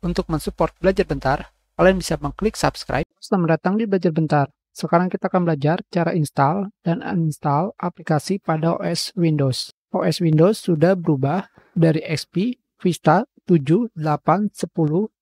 Untuk mensupport belajar bentar, kalian bisa mengklik subscribe. Selamat datang di belajar bentar. Sekarang kita akan belajar cara install dan uninstall aplikasi pada OS Windows. OS Windows sudah berubah dari XP, Vista, 7, 8, 10,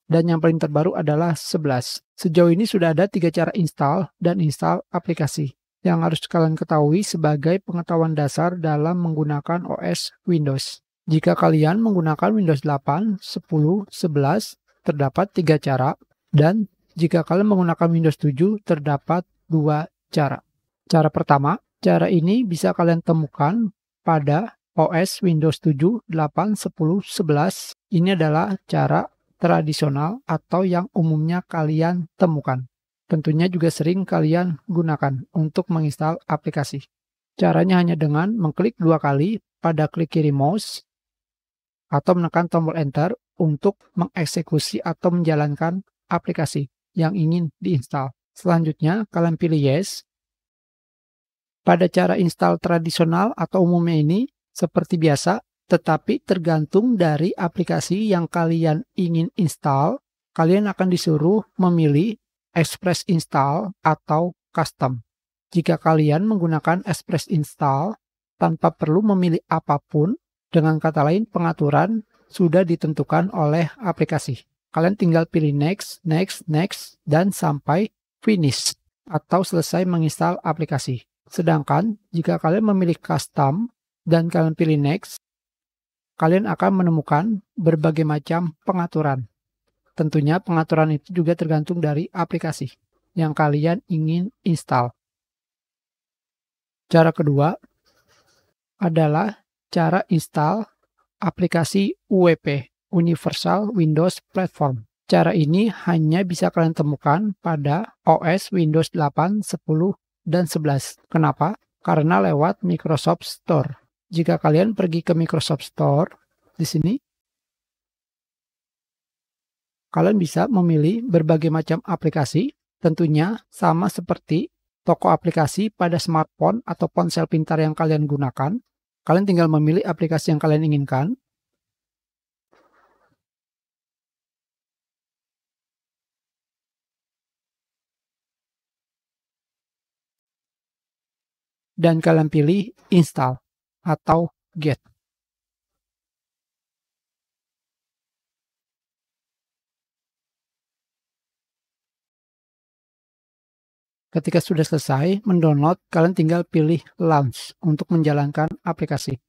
dan yang paling terbaru adalah 11. Sejauh ini sudah ada tiga cara install dan install aplikasi yang harus kalian ketahui sebagai pengetahuan dasar dalam menggunakan OS Windows. Jika kalian menggunakan Windows 8, 10, 11, terdapat tiga cara dan jika kalian menggunakan Windows 7 terdapat dua cara. Cara pertama, cara ini bisa kalian temukan pada OS Windows 7, 8, 10, 11. Ini adalah cara tradisional atau yang umumnya kalian temukan. Tentunya juga sering kalian gunakan untuk menginstal aplikasi. Caranya hanya dengan mengklik dua kali pada klik kiri mouse atau menekan tombol enter untuk mengeksekusi atau menjalankan aplikasi yang ingin diinstal. Selanjutnya, kalian pilih Yes. Pada cara install tradisional atau umumnya ini, seperti biasa, tetapi tergantung dari aplikasi yang kalian ingin install, kalian akan disuruh memilih Express Install atau Custom. Jika kalian menggunakan Express Install tanpa perlu memilih apapun, dengan kata lain, pengaturan sudah ditentukan oleh aplikasi. Kalian tinggal pilih next, next, next, dan sampai finish atau selesai menginstal aplikasi. Sedangkan jika kalian memilih custom dan kalian pilih next, kalian akan menemukan berbagai macam pengaturan. Tentunya pengaturan itu juga tergantung dari aplikasi yang kalian ingin install. Cara kedua adalah cara install aplikasi UWP, e Universal Windows Platform. Cara ini hanya bisa kalian temukan pada OS Windows 8, 10, dan 11. Kenapa? Karena lewat Microsoft Store. Jika kalian pergi ke Microsoft Store, di sini, kalian bisa memilih berbagai macam aplikasi, tentunya sama seperti toko aplikasi pada smartphone atau ponsel pintar yang kalian gunakan, Kalian tinggal memilih aplikasi yang kalian inginkan. Dan kalian pilih install atau get. Ketika sudah selesai mendownload, kalian tinggal pilih launch untuk menjalankan aplikasi.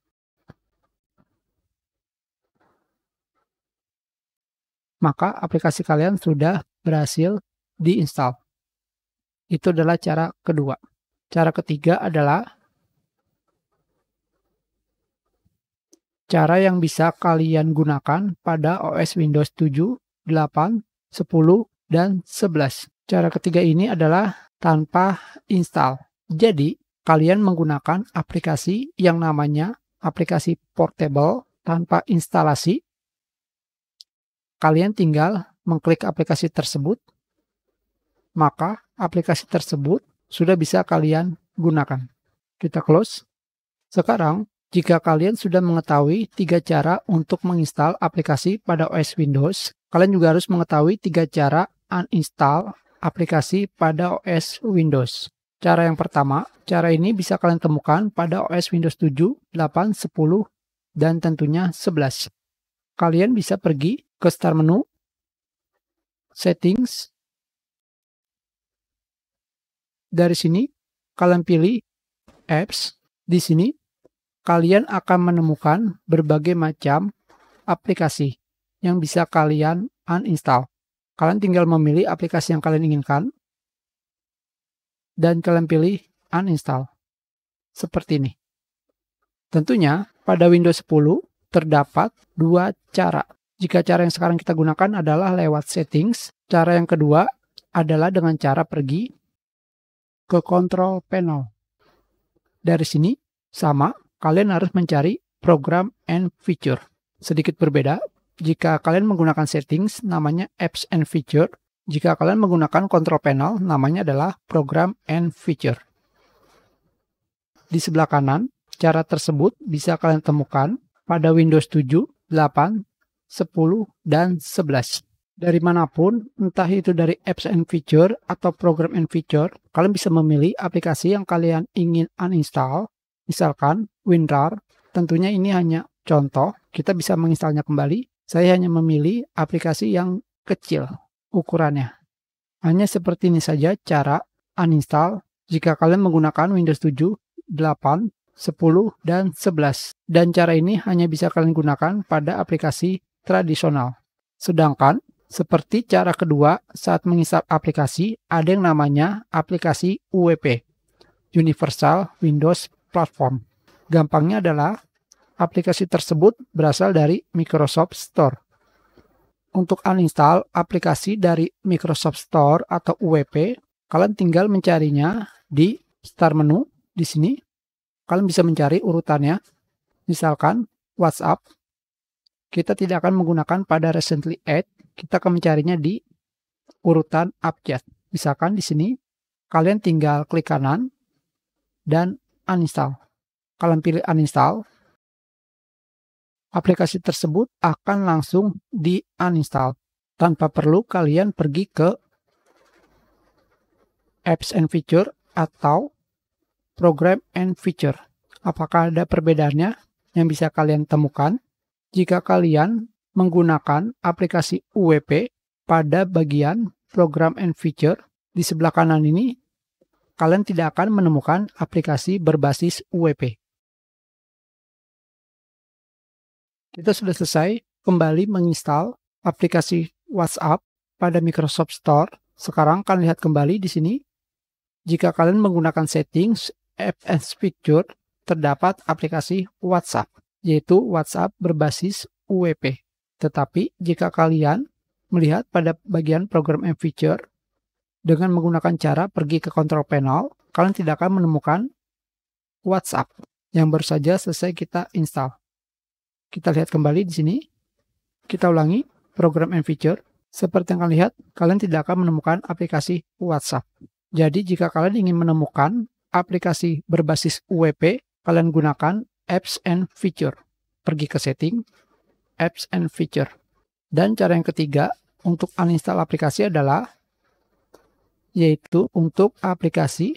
Maka aplikasi kalian sudah berhasil diinstal. Itu adalah cara kedua. Cara ketiga adalah cara yang bisa kalian gunakan pada OS Windows 7, 8, 10, dan 11. Cara ketiga ini adalah tanpa install. Jadi, kalian menggunakan aplikasi yang namanya aplikasi portable tanpa instalasi. Kalian tinggal mengklik aplikasi tersebut, maka aplikasi tersebut sudah bisa kalian gunakan. Kita close. Sekarang, jika kalian sudah mengetahui tiga cara untuk menginstal aplikasi pada OS Windows, kalian juga harus mengetahui tiga cara uninstall aplikasi pada OS Windows. Cara yang pertama, cara ini bisa kalian temukan pada OS Windows 7, 8, 10, dan tentunya 11. Kalian bisa pergi ke start menu, settings, dari sini kalian pilih apps. Di sini kalian akan menemukan berbagai macam aplikasi yang bisa kalian uninstall. Kalian tinggal memilih aplikasi yang kalian inginkan dan kalian pilih uninstall. Seperti ini. Tentunya pada Windows 10 terdapat dua cara. Jika cara yang sekarang kita gunakan adalah lewat settings, cara yang kedua adalah dengan cara pergi ke control panel. Dari sini sama, kalian harus mencari program and feature. Sedikit berbeda, jika kalian menggunakan settings, namanya apps and feature. Jika kalian menggunakan control panel, namanya adalah program and feature. Di sebelah kanan, cara tersebut bisa kalian temukan pada Windows 7, 8, 10, dan 11. Dari manapun, entah itu dari apps and feature atau program and feature, kalian bisa memilih aplikasi yang kalian ingin uninstall, misalkan WinRAR. Tentunya ini hanya contoh, kita bisa menginstalnya kembali saya hanya memilih aplikasi yang kecil ukurannya. Hanya seperti ini saja cara uninstall jika kalian menggunakan Windows 7, 8, 10, dan 11. Dan cara ini hanya bisa kalian gunakan pada aplikasi tradisional. Sedangkan, seperti cara kedua saat menginstal aplikasi, ada yang namanya aplikasi UWP, Universal Windows Platform. Gampangnya adalah aplikasi tersebut berasal dari Microsoft Store. Untuk uninstall aplikasi dari Microsoft Store atau UWP, kalian tinggal mencarinya di start menu di sini. Kalian bisa mencari urutannya. Misalkan WhatsApp, kita tidak akan menggunakan pada recently add, kita akan mencarinya di urutan Update. Misalkan di sini kalian tinggal klik kanan dan uninstall. Kalian pilih uninstall, aplikasi tersebut akan langsung di uninstall tanpa perlu kalian pergi ke apps and feature atau program and feature. Apakah ada perbedaannya yang bisa kalian temukan jika kalian menggunakan aplikasi UWP pada bagian program and feature di sebelah kanan ini, kalian tidak akan menemukan aplikasi berbasis UWP. Kita sudah selesai kembali menginstal aplikasi WhatsApp pada Microsoft Store. Sekarang kalian lihat kembali di sini. Jika kalian menggunakan settings FS Feature, terdapat aplikasi WhatsApp, yaitu WhatsApp berbasis UWP. Tetapi jika kalian melihat pada bagian program and feature, dengan menggunakan cara pergi ke Control panel, kalian tidak akan menemukan WhatsApp yang baru saja selesai kita install. Kita lihat kembali di sini. Kita ulangi program and feature. Seperti yang kalian lihat, kalian tidak akan menemukan aplikasi WhatsApp. Jadi jika kalian ingin menemukan aplikasi berbasis UWP, e kalian gunakan apps and feature. Pergi ke setting, apps and feature. Dan cara yang ketiga untuk uninstall aplikasi adalah yaitu untuk aplikasi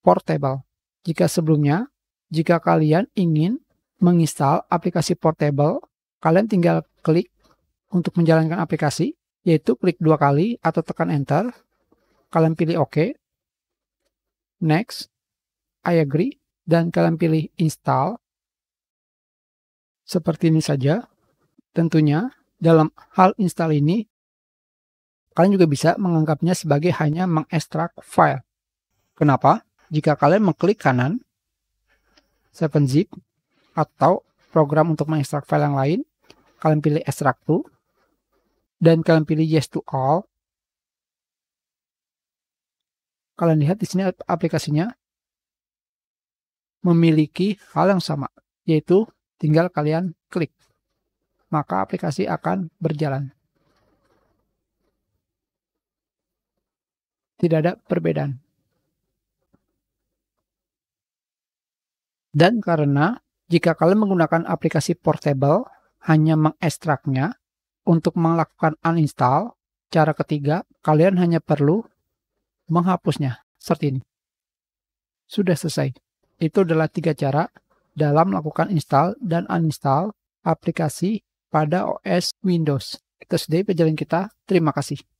portable. Jika sebelumnya, jika kalian ingin menginstal aplikasi portable, kalian tinggal klik untuk menjalankan aplikasi, yaitu klik dua kali atau tekan enter. Kalian pilih OK, next, I agree, dan kalian pilih install. Seperti ini saja. Tentunya dalam hal install ini, kalian juga bisa menganggapnya sebagai hanya mengekstrak file. Kenapa? Jika kalian mengklik kanan, 7zip, atau program untuk mengekstrak file yang lain, kalian pilih extract to, dan kalian pilih yes to all. Kalian lihat di sini aplikasinya memiliki hal yang sama, yaitu tinggal kalian klik. Maka aplikasi akan berjalan. Tidak ada perbedaan. Dan karena jika kalian menggunakan aplikasi portable, hanya mengekstraknya. Untuk melakukan uninstall, cara ketiga, kalian hanya perlu menghapusnya seperti ini. Sudah selesai. Itu adalah tiga cara dalam melakukan install dan uninstall aplikasi pada OS Windows. Itu sudah pelajaran kita. Terima kasih.